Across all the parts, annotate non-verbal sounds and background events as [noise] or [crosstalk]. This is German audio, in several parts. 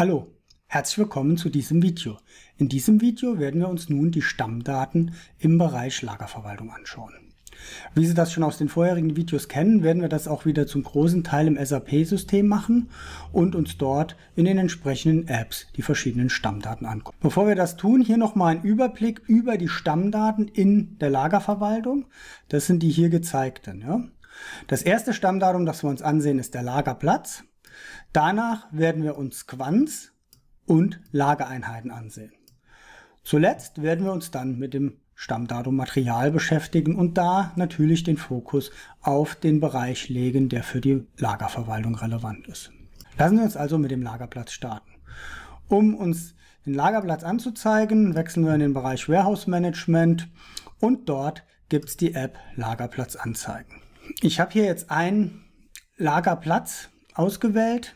Hallo, herzlich willkommen zu diesem Video. In diesem Video werden wir uns nun die Stammdaten im Bereich Lagerverwaltung anschauen. Wie Sie das schon aus den vorherigen Videos kennen, werden wir das auch wieder zum großen Teil im SAP-System machen und uns dort in den entsprechenden Apps die verschiedenen Stammdaten angucken. Bevor wir das tun, hier nochmal ein Überblick über die Stammdaten in der Lagerverwaltung. Das sind die hier gezeigten. Ja. Das erste Stammdatum, das wir uns ansehen, ist der Lagerplatz. Danach werden wir uns Quants und Lageeinheiten ansehen. Zuletzt werden wir uns dann mit dem Stammdatum Material beschäftigen und da natürlich den Fokus auf den Bereich legen, der für die Lagerverwaltung relevant ist. Lassen Sie uns also mit dem Lagerplatz starten. Um uns den Lagerplatz anzuzeigen, wechseln wir in den Bereich Warehouse Management und dort gibt es die App Lagerplatz anzeigen. Ich habe hier jetzt einen Lagerplatz ausgewählt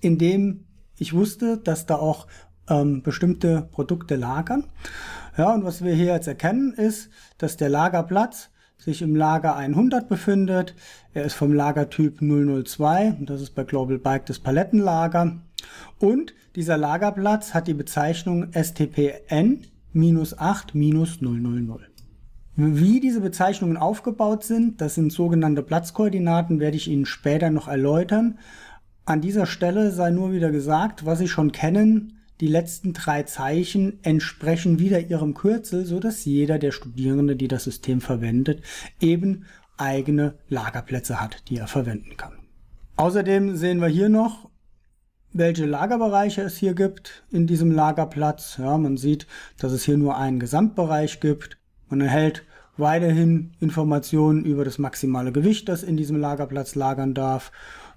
indem ich wusste, dass da auch ähm, bestimmte Produkte lagern. Ja, und was wir hier jetzt erkennen ist, dass der Lagerplatz sich im Lager 100 befindet. Er ist vom Lagertyp 002, das ist bei Global Bike das Palettenlager. Und dieser Lagerplatz hat die Bezeichnung STPN-8-000. Wie diese Bezeichnungen aufgebaut sind, das sind sogenannte Platzkoordinaten, werde ich Ihnen später noch erläutern. An dieser Stelle sei nur wieder gesagt, was Sie schon kennen, die letzten drei Zeichen entsprechen wieder ihrem Kürzel, so dass jeder der Studierende, die das System verwendet, eben eigene Lagerplätze hat, die er verwenden kann. Außerdem sehen wir hier noch, welche Lagerbereiche es hier gibt in diesem Lagerplatz. Ja, man sieht, dass es hier nur einen Gesamtbereich gibt. Man erhält weiterhin Informationen über das maximale Gewicht, das in diesem Lagerplatz lagern darf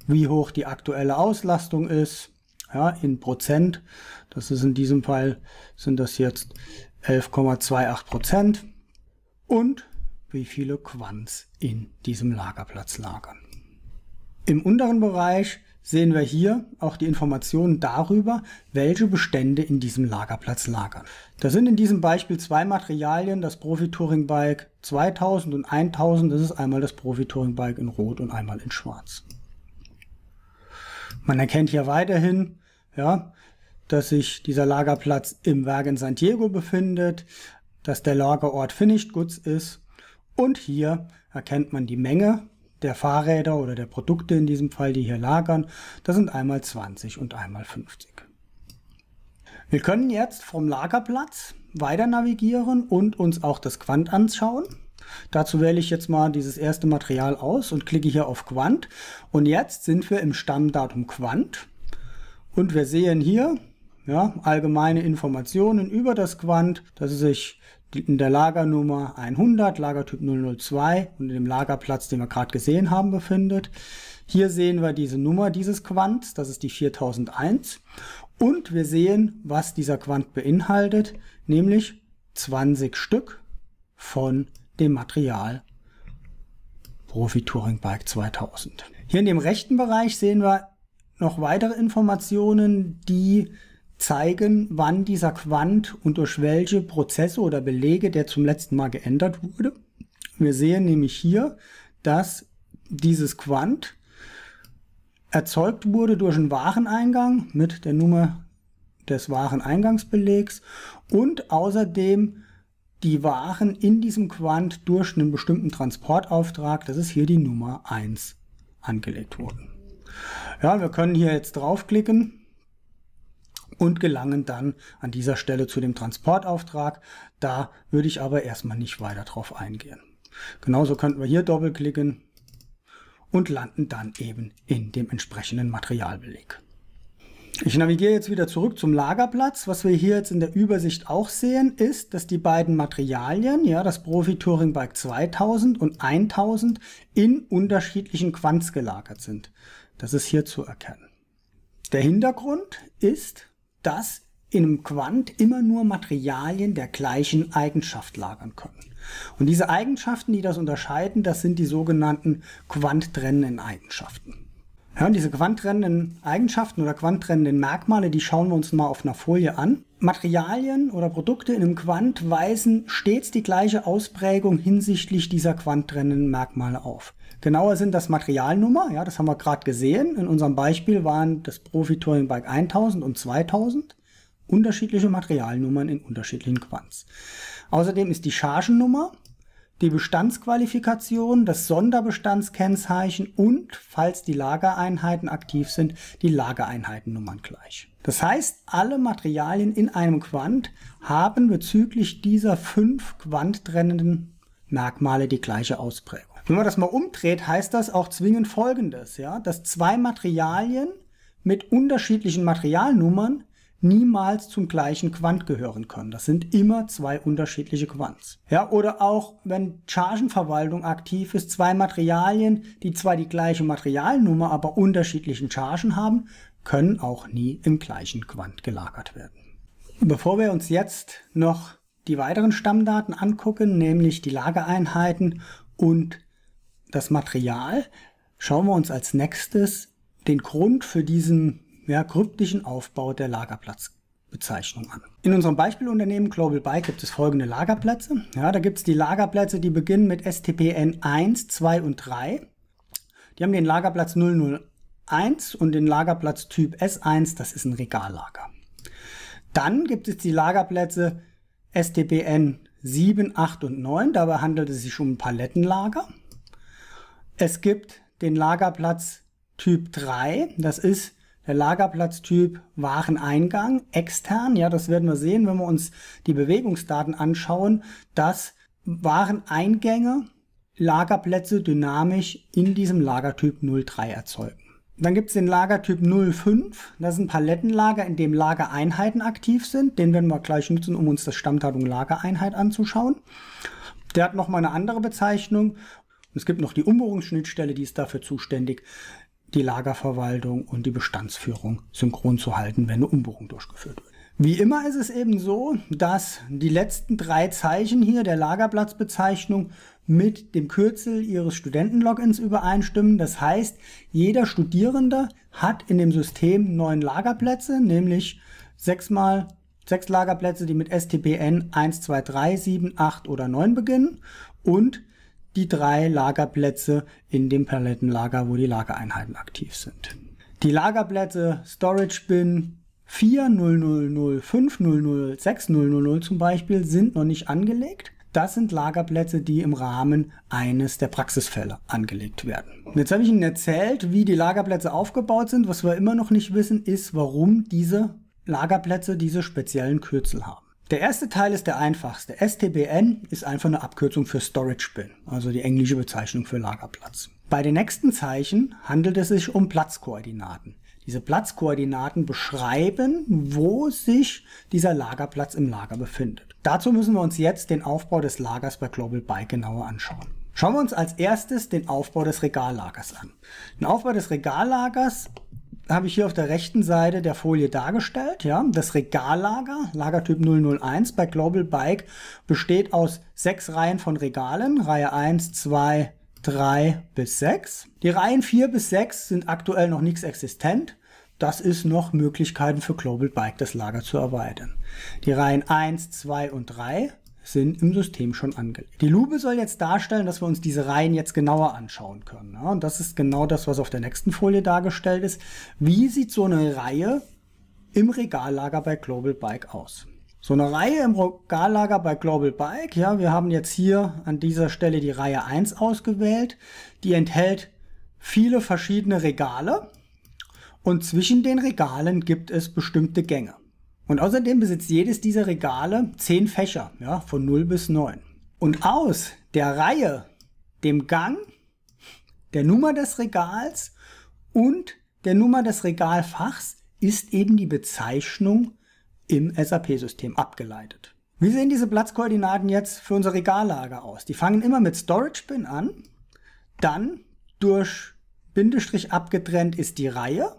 wie hoch die aktuelle Auslastung ist, ja, in Prozent. Das ist in diesem Fall, sind das jetzt 11,28 Prozent. Und wie viele Quants in diesem Lagerplatz lagern. Im unteren Bereich sehen wir hier auch die Informationen darüber, welche Bestände in diesem Lagerplatz lagern. Da sind in diesem Beispiel zwei Materialien, das Profi Touring Bike 2000 und 1000, das ist einmal das Profi Touring Bike in Rot und einmal in Schwarz. Man erkennt hier weiterhin, ja, dass sich dieser Lagerplatz im Werk in San Diego befindet, dass der Lagerort Finished Goods ist und hier erkennt man die Menge der Fahrräder oder der Produkte in diesem Fall, die hier lagern. Das sind einmal 20 und einmal 50. Wir können jetzt vom Lagerplatz weiter navigieren und uns auch das Quant anschauen. Dazu wähle ich jetzt mal dieses erste Material aus und klicke hier auf Quant. Und jetzt sind wir im Stammdatum Quant. Und wir sehen hier ja, allgemeine Informationen über das Quant, dass es sich in der Lagernummer 100, Lagertyp 002 und in dem Lagerplatz, den wir gerade gesehen haben, befindet. Hier sehen wir diese Nummer dieses Quants, das ist die 4001. Und wir sehen, was dieser Quant beinhaltet, nämlich 20 Stück von dem Material Profi Touring Bike 2000. Hier in dem rechten Bereich sehen wir noch weitere Informationen, die zeigen, wann dieser Quant und durch welche Prozesse oder Belege der zum letzten Mal geändert wurde. Wir sehen nämlich hier, dass dieses Quant erzeugt wurde durch einen Wareneingang mit der Nummer des Wareneingangsbelegs und außerdem die Waren in diesem Quant durch einen bestimmten Transportauftrag, das ist hier die Nummer 1, angelegt wurden. Ja, wir können hier jetzt draufklicken und gelangen dann an dieser Stelle zu dem Transportauftrag. Da würde ich aber erstmal nicht weiter drauf eingehen. Genauso könnten wir hier doppelklicken und landen dann eben in dem entsprechenden Materialbeleg. Ich navigiere jetzt wieder zurück zum Lagerplatz. Was wir hier jetzt in der Übersicht auch sehen, ist, dass die beiden Materialien, ja, das Profi Touring Bike 2000 und 1000 in unterschiedlichen Quants gelagert sind. Das ist hier zu erkennen. Der Hintergrund ist, dass in einem Quant immer nur Materialien der gleichen Eigenschaft lagern können. Und diese Eigenschaften, die das unterscheiden, das sind die sogenannten quanttrennenden Eigenschaften hören diese quantrennenden Eigenschaften oder quantrennenden Merkmale, die schauen wir uns mal auf einer Folie an. Materialien oder Produkte in einem Quant weisen stets die gleiche Ausprägung hinsichtlich dieser quantrennenden Merkmale auf. Genauer sind das Materialnummer, ja, das haben wir gerade gesehen. In unserem Beispiel waren das Profi Touring Bike 1000 und 2000 unterschiedliche Materialnummern in unterschiedlichen Quants. Außerdem ist die Chargennummer die Bestandsqualifikation, das Sonderbestandskennzeichen und, falls die Lagereinheiten aktiv sind, die Lagereinheitennummern gleich. Das heißt, alle Materialien in einem Quant haben bezüglich dieser fünf quanttrennenden Merkmale die gleiche Ausprägung. Wenn man das mal umdreht, heißt das auch zwingend Folgendes, ja, dass zwei Materialien mit unterschiedlichen Materialnummern niemals zum gleichen Quant gehören können. Das sind immer zwei unterschiedliche Quants. Ja, oder auch, wenn Chargenverwaltung aktiv ist, zwei Materialien, die zwar die gleiche Materialnummer, aber unterschiedlichen Chargen haben, können auch nie im gleichen Quant gelagert werden. Bevor wir uns jetzt noch die weiteren Stammdaten angucken, nämlich die Lagereinheiten und das Material, schauen wir uns als nächstes den Grund für diesen ja, gründlichen Aufbau der Lagerplatzbezeichnung an. In unserem Beispielunternehmen Global Bike gibt es folgende Lagerplätze. Ja, da gibt es die Lagerplätze, die beginnen mit STPN 1, 2 und 3. Die haben den Lagerplatz 001 und den Lagerplatz Typ S1, das ist ein Regallager. Dann gibt es die Lagerplätze STPN 7, 8 und 9. Dabei handelt es sich um ein Palettenlager. Es gibt den Lagerplatz Typ 3. Das ist der Lagerplatztyp Wareneingang extern. Ja, das werden wir sehen, wenn wir uns die Bewegungsdaten anschauen, dass Wareneingänge Lagerplätze dynamisch in diesem Lagertyp 03 erzeugen. Dann gibt es den Lagertyp 05, das ist ein Palettenlager, in dem Lagereinheiten aktiv sind. Den werden wir gleich nutzen, um uns das Stammdatum Lagereinheit anzuschauen. Der hat nochmal eine andere Bezeichnung. Es gibt noch die Umbohrungsschnittstelle, die ist dafür zuständig, die Lagerverwaltung und die Bestandsführung synchron zu halten, wenn eine Umbuchung durchgeführt wird. Wie immer ist es eben so, dass die letzten drei Zeichen hier der Lagerplatzbezeichnung mit dem Kürzel ihres Studentenlogins übereinstimmen. Das heißt, jeder Studierende hat in dem System neun Lagerplätze, nämlich sechsmal sechs Lagerplätze, die mit STPN 1, 2, 3, 7, 8 oder 9 beginnen und die drei Lagerplätze in dem Palettenlager, wo die Lagereinheiten aktiv sind. Die Lagerplätze Storage Bin 4, 000, 5, zum Beispiel sind noch nicht angelegt. Das sind Lagerplätze, die im Rahmen eines der Praxisfälle angelegt werden. Und jetzt habe ich Ihnen erzählt, wie die Lagerplätze aufgebaut sind. Was wir immer noch nicht wissen, ist, warum diese Lagerplätze diese speziellen Kürzel haben. Der erste Teil ist der einfachste. STBN ist einfach eine Abkürzung für Storage Bin, also die englische Bezeichnung für Lagerplatz. Bei den nächsten Zeichen handelt es sich um Platzkoordinaten. Diese Platzkoordinaten beschreiben, wo sich dieser Lagerplatz im Lager befindet. Dazu müssen wir uns jetzt den Aufbau des Lagers bei Global Buy genauer anschauen. Schauen wir uns als erstes den Aufbau des Regallagers an. Den Aufbau des Regallagers habe ich hier auf der rechten Seite der Folie dargestellt. Ja, das Regallager, Lagertyp 001 bei Global Bike, besteht aus sechs Reihen von Regalen. Reihe 1, 2, 3 bis 6. Die Reihen 4 bis 6 sind aktuell noch nichts existent. Das ist noch Möglichkeiten für Global Bike, das Lager zu erweitern. Die Reihen 1, 2 und 3 sind im System schon angelegt. Die Lupe soll jetzt darstellen, dass wir uns diese Reihen jetzt genauer anschauen können. Ja? Und das ist genau das, was auf der nächsten Folie dargestellt ist. Wie sieht so eine Reihe im Regallager bei Global Bike aus? So eine Reihe im Regallager bei Global Bike, ja, wir haben jetzt hier an dieser Stelle die Reihe 1 ausgewählt. Die enthält viele verschiedene Regale und zwischen den Regalen gibt es bestimmte Gänge. Und außerdem besitzt jedes dieser Regale 10 Fächer, ja, von 0 bis 9. Und aus der Reihe, dem Gang, der Nummer des Regals und der Nummer des Regalfachs ist eben die Bezeichnung im SAP-System abgeleitet. Wie sehen diese Platzkoordinaten jetzt für unser Regallager aus? Die fangen immer mit Storage Bin an, dann durch Bindestrich abgetrennt ist die Reihe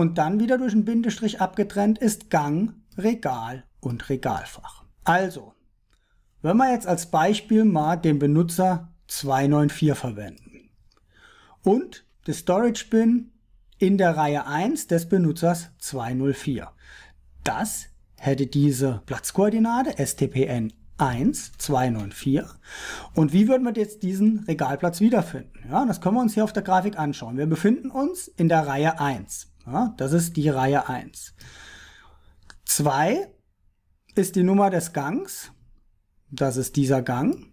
und dann wieder durch einen Bindestrich abgetrennt ist Gang, Regal und Regalfach. Also, wenn wir jetzt als Beispiel mal den Benutzer 294 verwenden und das Storage Bin in der Reihe 1 des Benutzers 204. Das hätte diese Platzkoordinate STPN 1, 294. Und wie würden wir jetzt diesen Regalplatz wiederfinden? Ja, das können wir uns hier auf der Grafik anschauen. Wir befinden uns in der Reihe 1. Ja, das ist die Reihe 1. 2 ist die Nummer des Gangs. Das ist dieser Gang.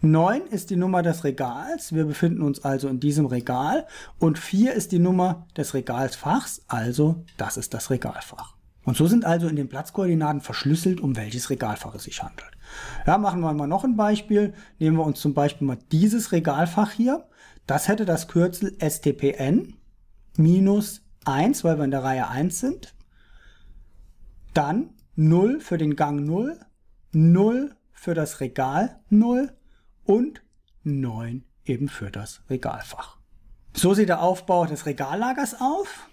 9 ist die Nummer des Regals. Wir befinden uns also in diesem Regal. Und 4 ist die Nummer des Regalsfachs. Also das ist das Regalfach. Und so sind also in den Platzkoordinaten verschlüsselt, um welches Regalfach es sich handelt. Ja, machen wir mal noch ein Beispiel. Nehmen wir uns zum Beispiel mal dieses Regalfach hier. Das hätte das Kürzel STPN minus 1, weil wir in der Reihe 1 sind. Dann 0 für den Gang 0, 0 für das Regal 0 und 9 eben für das Regalfach. So sieht der Aufbau des Regallagers auf.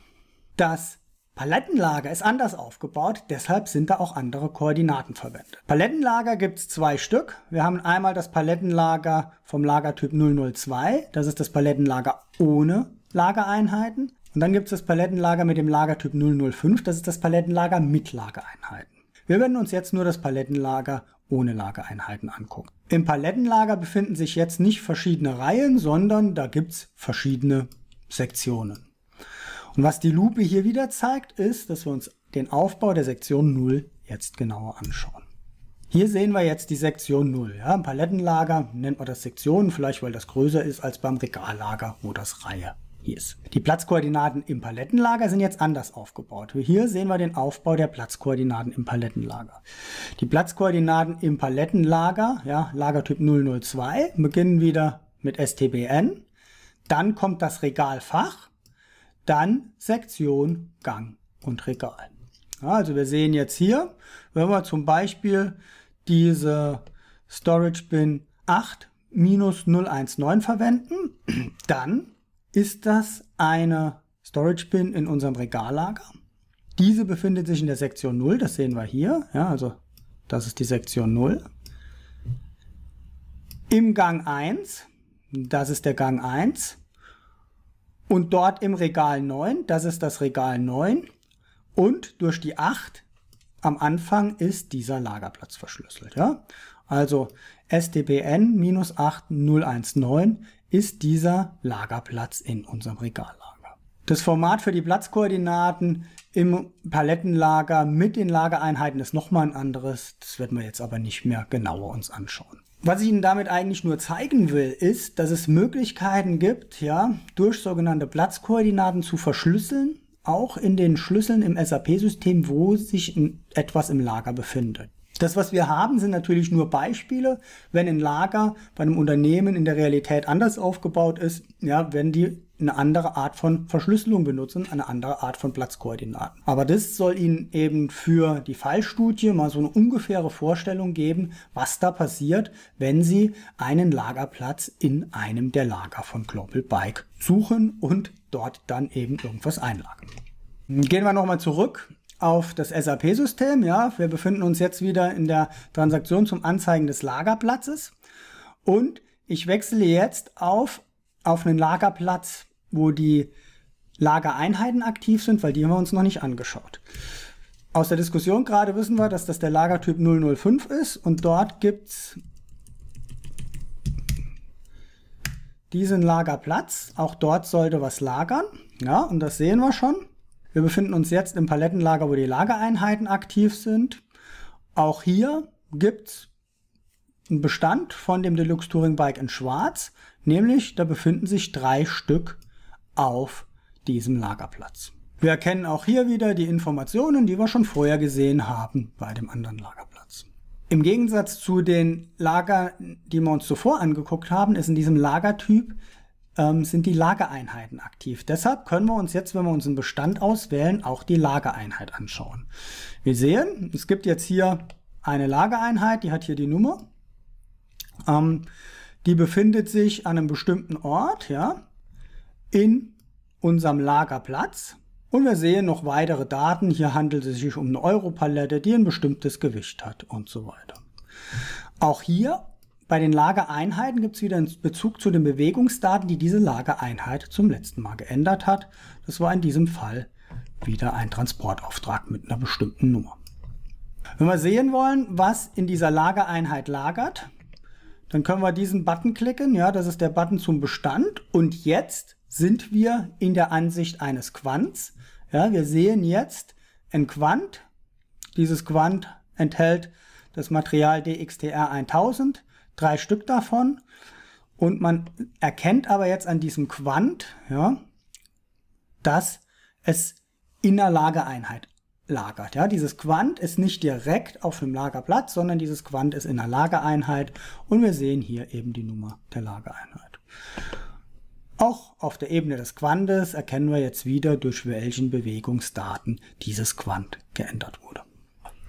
Das Palettenlager ist anders aufgebaut, deshalb sind da auch andere Koordinaten verwendet. Palettenlager gibt es zwei Stück. Wir haben einmal das Palettenlager vom Lagertyp 002, das ist das Palettenlager ohne Lagereinheiten. Und dann gibt es das Palettenlager mit dem Lagertyp 005, das ist das Palettenlager mit Lagereinheiten. Wir werden uns jetzt nur das Palettenlager ohne Lagereinheiten angucken. Im Palettenlager befinden sich jetzt nicht verschiedene Reihen, sondern da gibt es verschiedene Sektionen. Und was die Lupe hier wieder zeigt, ist, dass wir uns den Aufbau der Sektion 0 jetzt genauer anschauen. Hier sehen wir jetzt die Sektion 0. Ja, Im Palettenlager nennt man das Sektionen, vielleicht weil das größer ist als beim Regallager, wo das Reihe hier Die Platzkoordinaten im Palettenlager sind jetzt anders aufgebaut. Hier sehen wir den Aufbau der Platzkoordinaten im Palettenlager. Die Platzkoordinaten im Palettenlager, ja, Lagertyp 002, beginnen wieder mit STBN. Dann kommt das Regalfach, dann Sektion, Gang und Regal. Ja, also wir sehen jetzt hier, wenn wir zum Beispiel diese Storage Bin 8 minus 019 verwenden, [clears throat] dann ist das eine Storage Bin in unserem Regallager. Diese befindet sich in der Sektion 0, das sehen wir hier. Ja, also das ist die Sektion 0. Im Gang 1, das ist der Gang 1. Und dort im Regal 9, das ist das Regal 9. Und durch die 8 am Anfang ist dieser Lagerplatz verschlüsselt. Ja? Also SDBN-8019 ist dieser Lagerplatz in unserem Regallager. Das Format für die Platzkoordinaten im Palettenlager mit den Lagereinheiten ist nochmal ein anderes. Das werden wir jetzt aber nicht mehr genauer uns anschauen. Was ich Ihnen damit eigentlich nur zeigen will, ist, dass es Möglichkeiten gibt, ja, durch sogenannte Platzkoordinaten zu verschlüsseln, auch in den Schlüsseln im SAP-System, wo sich etwas im Lager befindet. Das, was wir haben, sind natürlich nur Beispiele, wenn ein Lager bei einem Unternehmen in der Realität anders aufgebaut ist, ja, wenn die eine andere Art von Verschlüsselung benutzen, eine andere Art von Platzkoordinaten. Aber das soll Ihnen eben für die Fallstudie mal so eine ungefähre Vorstellung geben, was da passiert, wenn Sie einen Lagerplatz in einem der Lager von Global Bike suchen und dort dann eben irgendwas einlagern. Gehen wir nochmal zurück auf das SAP-System. Ja, wir befinden uns jetzt wieder in der Transaktion zum Anzeigen des Lagerplatzes. Und ich wechsle jetzt auf, auf einen Lagerplatz, wo die Lagereinheiten aktiv sind, weil die haben wir uns noch nicht angeschaut. Aus der Diskussion gerade wissen wir, dass das der Lagertyp 005 ist und dort gibt es diesen Lagerplatz. Auch dort sollte was lagern. Ja, und das sehen wir schon. Wir befinden uns jetzt im Palettenlager, wo die Lagereinheiten aktiv sind. Auch hier gibt es einen Bestand von dem Deluxe Touring Bike in Schwarz, nämlich da befinden sich drei Stück auf diesem Lagerplatz. Wir erkennen auch hier wieder die Informationen, die wir schon vorher gesehen haben bei dem anderen Lagerplatz. Im Gegensatz zu den Lagern, die wir uns zuvor angeguckt haben, ist in diesem Lagertyp ähm, sind die Lagereinheiten aktiv. Deshalb können wir uns jetzt, wenn wir uns einen Bestand auswählen, auch die Lagereinheit anschauen. Wir sehen, es gibt jetzt hier eine Lagereinheit, die hat hier die Nummer. Ähm, die befindet sich an einem bestimmten Ort, ja, in unserem Lagerplatz. Und wir sehen noch weitere Daten. Hier handelt es sich um eine Europalette, die ein bestimmtes Gewicht hat und so weiter. Auch hier bei den Lagereinheiten gibt es wieder einen Bezug zu den Bewegungsdaten, die diese Lagereinheit zum letzten Mal geändert hat. Das war in diesem Fall wieder ein Transportauftrag mit einer bestimmten Nummer. Wenn wir sehen wollen, was in dieser Lagereinheit lagert, dann können wir diesen Button klicken. Ja, das ist der Button zum Bestand. Und jetzt sind wir in der Ansicht eines Quants. Ja, wir sehen jetzt ein Quant. Dieses Quant enthält das Material DXTR 1000 drei Stück davon. Und man erkennt aber jetzt an diesem Quant, ja, dass es in einer Lagereinheit lagert. Ja, dieses Quant ist nicht direkt auf einem Lagerplatz, sondern dieses Quant ist in einer Lagereinheit und wir sehen hier eben die Nummer der Lagereinheit. Auch auf der Ebene des Quantes erkennen wir jetzt wieder, durch welchen Bewegungsdaten dieses Quant geändert wurde.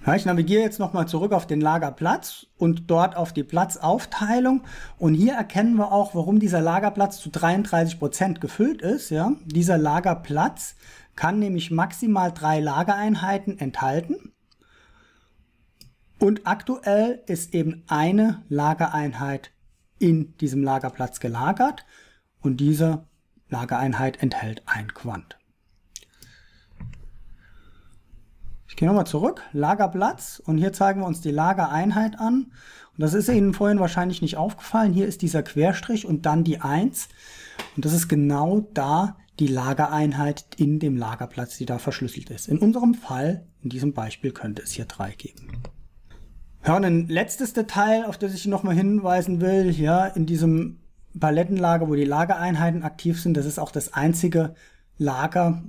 Ja, ich navigiere jetzt nochmal zurück auf den Lagerplatz und dort auf die Platzaufteilung. Und hier erkennen wir auch, warum dieser Lagerplatz zu 33 Prozent gefüllt ist. Ja? Dieser Lagerplatz kann nämlich maximal drei Lagereinheiten enthalten. Und aktuell ist eben eine Lagereinheit in diesem Lagerplatz gelagert und diese Lagereinheit enthält ein Quant. Gehen wir mal zurück, Lagerplatz und hier zeigen wir uns die Lagereinheit an. Und das ist Ihnen vorhin wahrscheinlich nicht aufgefallen. Hier ist dieser Querstrich und dann die 1. Und das ist genau da die Lagereinheit in dem Lagerplatz, die da verschlüsselt ist. In unserem Fall, in diesem Beispiel, könnte es hier 3 geben. Ja, und ein letztes Detail, auf das ich nochmal hinweisen will, ja, in diesem Palettenlager, wo die Lagereinheiten aktiv sind, das ist auch das einzige Lager,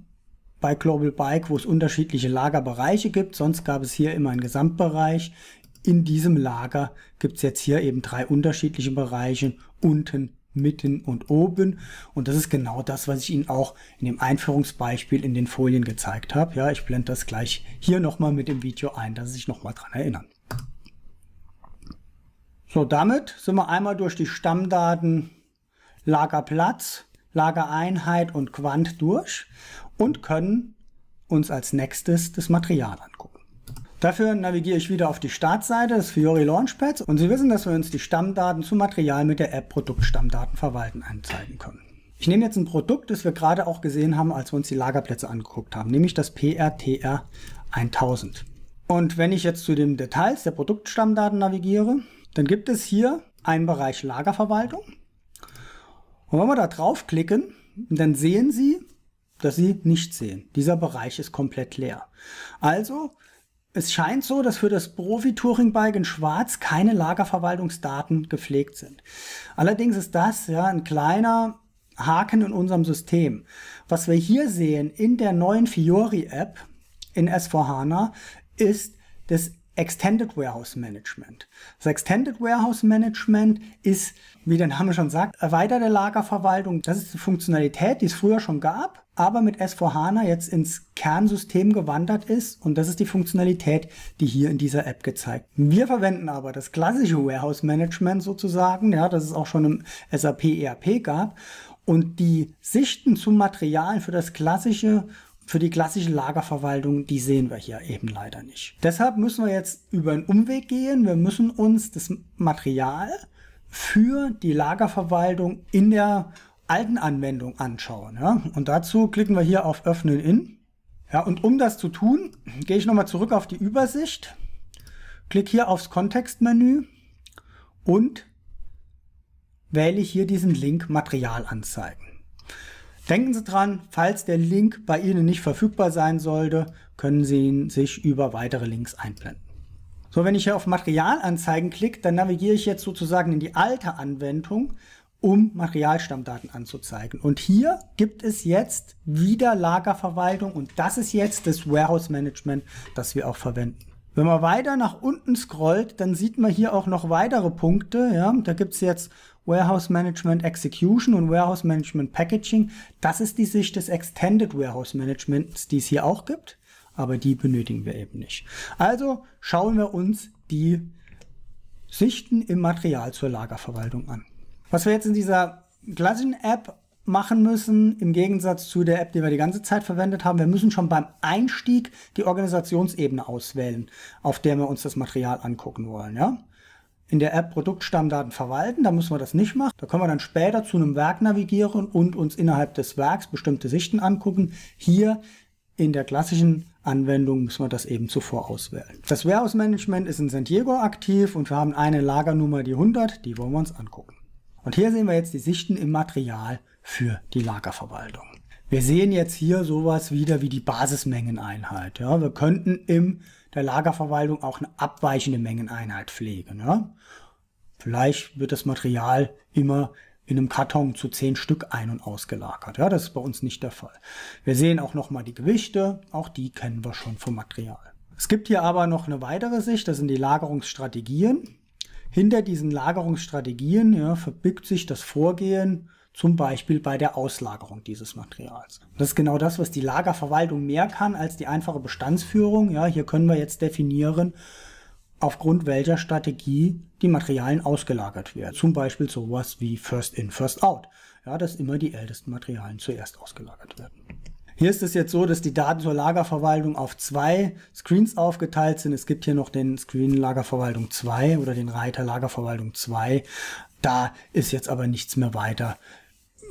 bei Global Bike, wo es unterschiedliche Lagerbereiche gibt. Sonst gab es hier immer einen Gesamtbereich. In diesem Lager gibt es jetzt hier eben drei unterschiedliche Bereiche, unten, mitten und oben. Und das ist genau das, was ich Ihnen auch in dem Einführungsbeispiel in den Folien gezeigt habe. Ja, ich blende das gleich hier nochmal mit dem Video ein, dass Sie sich nochmal daran erinnern. So, damit sind wir einmal durch die Stammdaten Lagerplatz, Lagereinheit und Quant durch und können uns als nächstes das Material angucken. Dafür navigiere ich wieder auf die Startseite des Fiori Launchpads und Sie wissen, dass wir uns die Stammdaten zum Material mit der App Produktstammdaten verwalten anzeigen können. Ich nehme jetzt ein Produkt, das wir gerade auch gesehen haben, als wir uns die Lagerplätze angeguckt haben, nämlich das PRTR 1000. Und wenn ich jetzt zu den Details der Produktstammdaten navigiere, dann gibt es hier einen Bereich Lagerverwaltung. Und wenn wir da draufklicken, dann sehen Sie, dass sie nicht sehen. Dieser Bereich ist komplett leer. Also, es scheint so, dass für das Profi-Touring-Bike in Schwarz keine Lagerverwaltungsdaten gepflegt sind. Allerdings ist das ja ein kleiner Haken in unserem System. Was wir hier sehen in der neuen Fiori-App in S4HANA ist das Extended Warehouse Management. Das Extended Warehouse Management ist, wie der Name schon sagt, erweiterte Lagerverwaltung. Das ist eine Funktionalität, die es früher schon gab, aber mit S4HANA jetzt ins Kernsystem gewandert ist und das ist die Funktionalität, die hier in dieser App gezeigt. Wir verwenden aber das klassische Warehouse Management sozusagen, ja, das es auch schon im SAP ERP gab und die Sichten zum Material für das klassische für die klassische Lagerverwaltung, die sehen wir hier eben leider nicht. Deshalb müssen wir jetzt über einen Umweg gehen. Wir müssen uns das Material für die Lagerverwaltung in der alten Anwendung anschauen. Ja? Und dazu klicken wir hier auf Öffnen in. Ja, und um das zu tun, gehe ich nochmal zurück auf die Übersicht, klicke hier aufs Kontextmenü und wähle hier diesen Link Material anzeigen. Denken Sie dran, falls der Link bei Ihnen nicht verfügbar sein sollte, können Sie ihn sich über weitere Links einblenden. So, wenn ich hier auf Material anzeigen klicke, dann navigiere ich jetzt sozusagen in die alte Anwendung um Materialstammdaten anzuzeigen. Und hier gibt es jetzt wieder Lagerverwaltung und das ist jetzt das Warehouse Management, das wir auch verwenden. Wenn man weiter nach unten scrollt, dann sieht man hier auch noch weitere Punkte. Ja? Da gibt es jetzt Warehouse Management Execution und Warehouse Management Packaging. Das ist die Sicht des Extended Warehouse Managements, die es hier auch gibt, aber die benötigen wir eben nicht. Also schauen wir uns die Sichten im Material zur Lagerverwaltung an. Was wir jetzt in dieser klassischen App machen müssen, im Gegensatz zu der App, die wir die ganze Zeit verwendet haben, wir müssen schon beim Einstieg die Organisationsebene auswählen, auf der wir uns das Material angucken wollen. Ja? in der App Produktstammdaten verwalten. Da müssen wir das nicht machen. Da können wir dann später zu einem Werk navigieren und uns innerhalb des Werks bestimmte Sichten angucken. Hier in der klassischen Anwendung müssen wir das eben zuvor auswählen. Das Warehouse Management ist in San Diego aktiv und wir haben eine Lagernummer, die 100. Die wollen wir uns angucken. Und hier sehen wir jetzt die Sichten im Material für die Lagerverwaltung. Wir sehen jetzt hier sowas wieder wie die Basismengeneinheit. Ja, wir könnten in der Lagerverwaltung auch eine abweichende Mengeneinheit pflegen. Ja. Vielleicht wird das Material immer in einem Karton zu zehn Stück ein- und ausgelagert. Ja, das ist bei uns nicht der Fall. Wir sehen auch nochmal die Gewichte. Auch die kennen wir schon vom Material. Es gibt hier aber noch eine weitere Sicht. Das sind die Lagerungsstrategien. Hinter diesen Lagerungsstrategien ja, verbirgt sich das Vorgehen, zum Beispiel bei der Auslagerung dieses Materials. Das ist genau das, was die Lagerverwaltung mehr kann als die einfache Bestandsführung. Ja, hier können wir jetzt definieren, aufgrund welcher Strategie die Materialien ausgelagert werden. Zum Beispiel sowas wie First in, First out. Ja, dass immer die ältesten Materialien zuerst ausgelagert werden. Hier ist es jetzt so, dass die Daten zur Lagerverwaltung auf zwei Screens aufgeteilt sind. Es gibt hier noch den Screen Lagerverwaltung 2 oder den Reiter Lagerverwaltung 2. Da ist jetzt aber nichts mehr weiter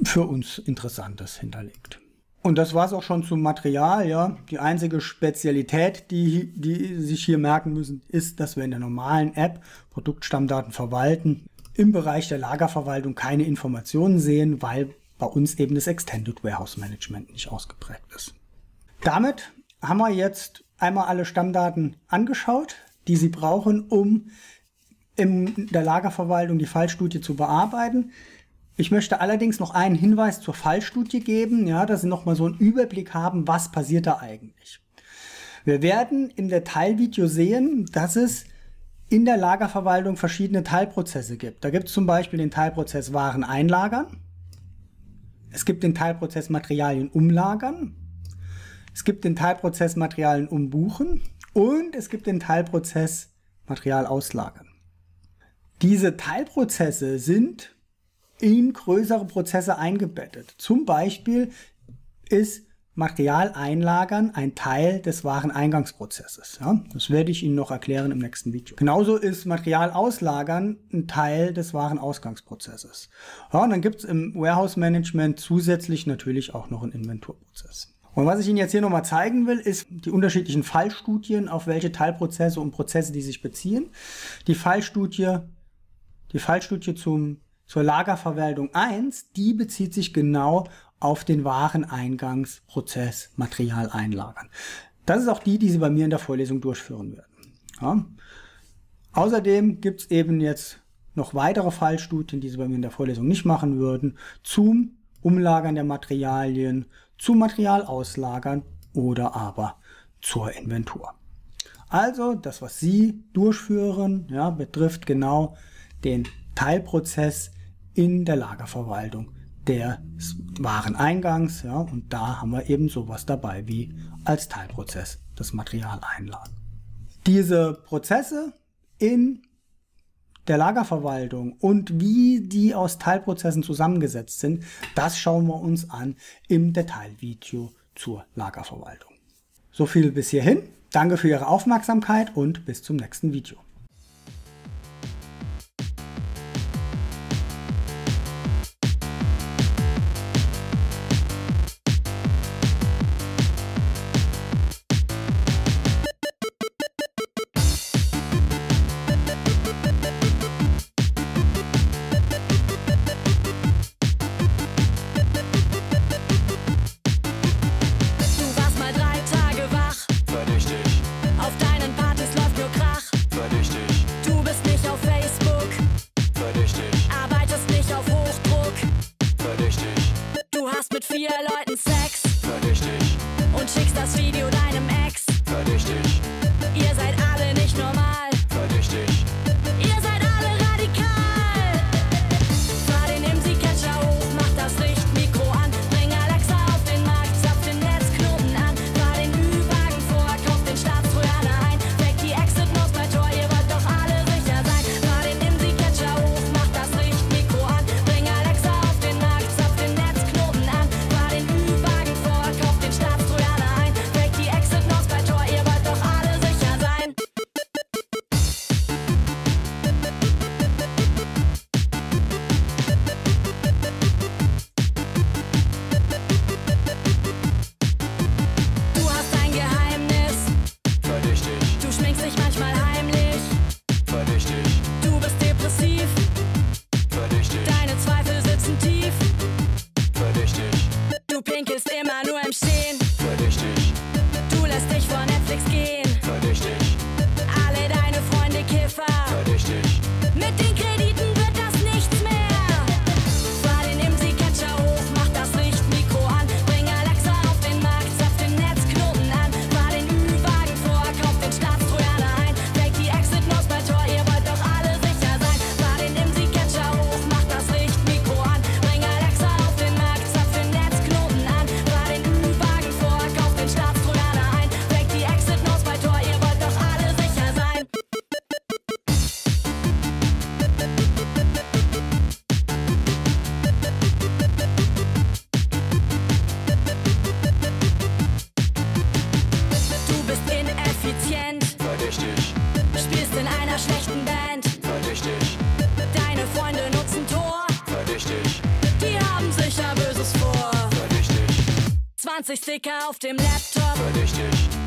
für uns Interessantes hinterlegt. Und das war es auch schon zum Material, ja. Die einzige Spezialität, die, die sich hier merken müssen, ist, dass wir in der normalen App Produktstammdaten verwalten, im Bereich der Lagerverwaltung keine Informationen sehen, weil bei uns eben das Extended Warehouse Management nicht ausgeprägt ist. Damit haben wir jetzt einmal alle Stammdaten angeschaut, die Sie brauchen, um in der Lagerverwaltung die Fallstudie zu bearbeiten. Ich möchte allerdings noch einen Hinweis zur Fallstudie geben, ja, dass Sie nochmal so einen Überblick haben, was passiert da eigentlich. Wir werden im Detailvideo sehen, dass es in der Lagerverwaltung verschiedene Teilprozesse gibt. Da gibt es zum Beispiel den Teilprozess Waren einlagern. Es gibt den Teilprozess Materialien umlagern. Es gibt den Teilprozess Materialien umbuchen. Und es gibt den Teilprozess Material auslagern. Diese Teilprozesse sind in größere Prozesse eingebettet. Zum Beispiel ist Material einlagern ein Teil des Wareneingangsprozesses. Ja? Das werde ich Ihnen noch erklären im nächsten Video. Genauso ist Material auslagern ein Teil des Warenausgangsprozesses. Ja, und dann gibt es im Warehouse Management zusätzlich natürlich auch noch einen Inventurprozess. Und was ich Ihnen jetzt hier nochmal zeigen will, ist die unterschiedlichen Fallstudien, auf welche Teilprozesse und Prozesse die sich beziehen. Die Fallstudie, die Fallstudie zum zur Lagerverwaltung 1, die bezieht sich genau auf den wahren Eingangsprozess Material einlagern. Das ist auch die, die Sie bei mir in der Vorlesung durchführen werden. Ja. Außerdem gibt es eben jetzt noch weitere Fallstudien, die Sie bei mir in der Vorlesung nicht machen würden, zum Umlagern der Materialien, zu Materialauslagern oder aber zur Inventur. Also das, was Sie durchführen, ja, betrifft genau den Teilprozess in der Lagerverwaltung des Wareneingangs. Ja, und da haben wir eben sowas dabei wie als Teilprozess das Material einladen. Diese Prozesse in der Lagerverwaltung und wie die aus Teilprozessen zusammengesetzt sind, das schauen wir uns an im Detailvideo zur Lagerverwaltung. So viel bis hierhin. Danke für Ihre Aufmerksamkeit und bis zum nächsten Video. 20 Sticker auf dem Laptop. Verdächtig.